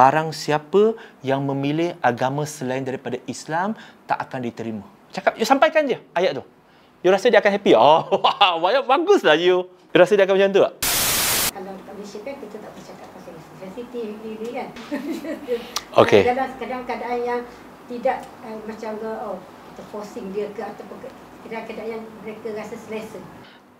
barang siapa yang memilih agama selain daripada Islam tak akan diterima. Cakap, you sampaikan je ayat tu. You rasa dia akan happy? Oh, banyak bagus lah you. You rasa dia akan macam tu tak? Kalau kita Malaysia kan, kita tak bercakap pasal sensitif kan. Okay. Dalam kadang keadaan yang tidak eh, macam ke, oh, kita forcing dia ke ataupun keadaan-keadaan yang mereka rasa selesa.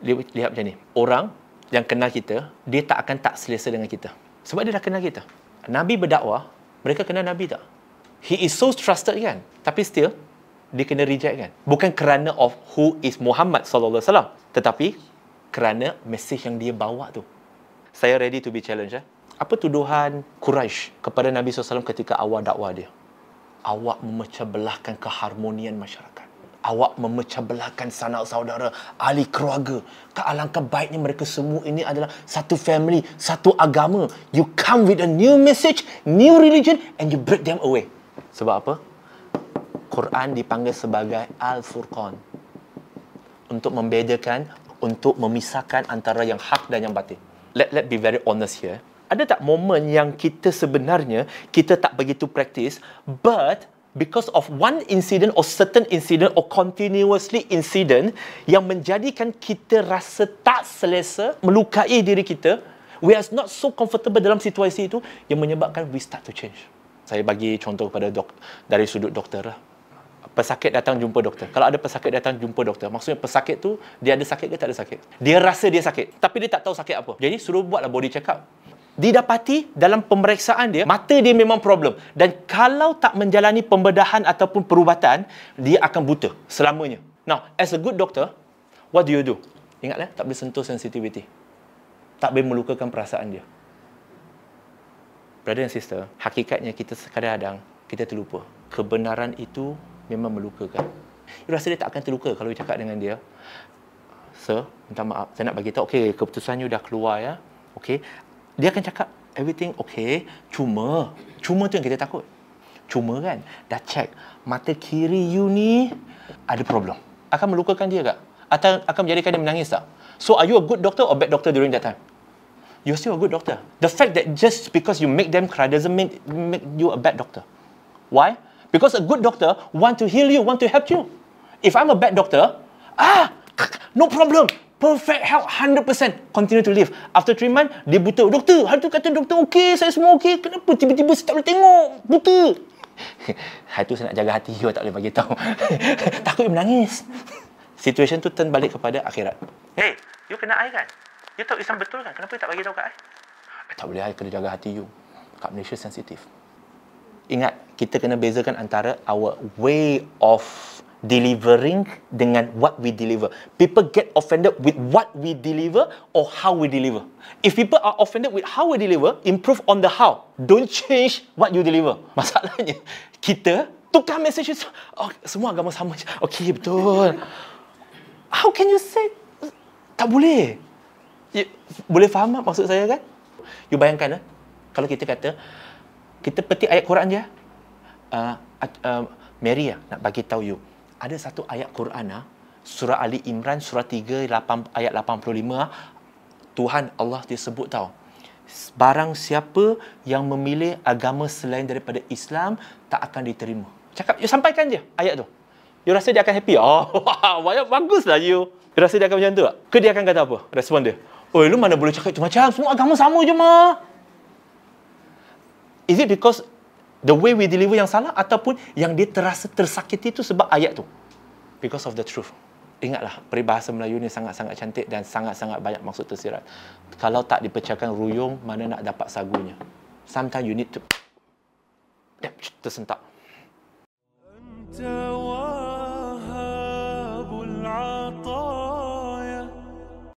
Lihat, lihat macam ni. Orang yang kenal kita, dia tak akan tak selesa dengan kita. Sebab dia dah kenal kita. Nabi berdakwah, mereka kenal Nabi tak? He is so trusted kan? Tapi still, dia kena reject kan? Bukan kerana of who is Muhammad sallallahu alaihi wasallam, tetapi kerana message yang dia bawa tu. Saya ready to be challenged ya. Eh? Apa tuduhan Quraisy kepada Nabi SAW ketika awal dakwah dia? Awak memecah belahkan keharmonian masyarakat awak memecah belahkan sanak saudara, ahli keluarga. Ke alangkah baiknya mereka semua ini adalah satu family, satu agama. You come with a new message, new religion and you break them away. Sebab apa? Quran dipanggil sebagai Al-Furqan. Untuk membedakan, untuk memisahkan antara yang hak dan yang batin. Let let be very honest here. Ada tak momen yang kita sebenarnya kita tak begitu praktis, but because of one incident or certain incident or continuously incident yang menjadikan kita rasa tak selesa melukai diri kita we are not so comfortable dalam situasi itu yang menyebabkan we start to change saya bagi contoh kepada dok dari sudut doktor lah. pesakit datang jumpa doktor kalau ada pesakit datang jumpa doktor maksudnya pesakit tu dia ada sakit ke tak ada sakit dia rasa dia sakit tapi dia tak tahu sakit apa jadi suruh buatlah body check up didapati dalam pemeriksaan dia mata dia memang problem dan kalau tak menjalani pembedahan ataupun perubatan dia akan buta selamanya now as a good doctor what do you do ingatlah eh, tak boleh sentuh sensitivity tak boleh melukakan perasaan dia brother and sister hakikatnya kita kadang-kadang kita terlupa kebenaran itu memang melukakan you rasa dia tak akan terluka kalau you cakap dengan dia sir minta maaf saya nak bagi tahu okey keputusannya you dah keluar ya Okay, dia akan cakap everything okay cuma cuma tu yang kita takut cuma kan dah check mata kiri you ni ada problem akan melukakan dia tak atau akan menjadikan dia menangis tak so are you a good doctor or bad doctor during that time you're still a good doctor the fact that just because you make them cry doesn't mean make you a bad doctor why because a good doctor want to heal you want to help you if i'm a bad doctor ah no problem perfect health 100% continue to live after 3 months dia buta doktor hari tu kata doktor okey saya semua okey kenapa tiba-tiba saya tak boleh tengok buta hari tu saya nak jaga hati dia tak boleh bagi tahu takut dia menangis situasi tu turn balik kepada akhirat hey you kena air kan you tahu Islam betul kan kenapa you tak bagi tahu kat ai eh, tak boleh air kena jaga hati you kat Malaysia sensitif ingat kita kena bezakan antara our way of delivering dengan what we deliver. People get offended with what we deliver or how we deliver. If people are offended with how we deliver, improve on the how. Don't change what you deliver. Masalahnya, kita tukar message oh, semua agama sama. Okay, betul. How can you say? Tak boleh. You, ya, boleh faham tak maksud saya kan? You bayangkan, eh? kalau kita kata, kita petik ayat Quran je. Uh, uh, Mary ya, nak bagi tahu you ada satu ayat Quran ah surah Ali Imran surah 3 ayat 85 ah, Tuhan Allah dia sebut tau barang siapa yang memilih agama selain daripada Islam tak akan diterima cakap you sampaikan je ayat tu you rasa dia akan happy oh wow, baguslah you you rasa dia akan macam tu tak? ke dia akan kata apa respon dia oi oh, lu mana boleh cakap macam macam semua agama sama je mah is it because the way we deliver yang salah ataupun yang dia terasa tersakiti itu sebab ayat tu because of the truth ingatlah peribahasa Melayu ni sangat-sangat cantik dan sangat-sangat banyak maksud tersirat kalau tak dipecahkan ruyung mana nak dapat sagunya sometimes you need to tersentak Until...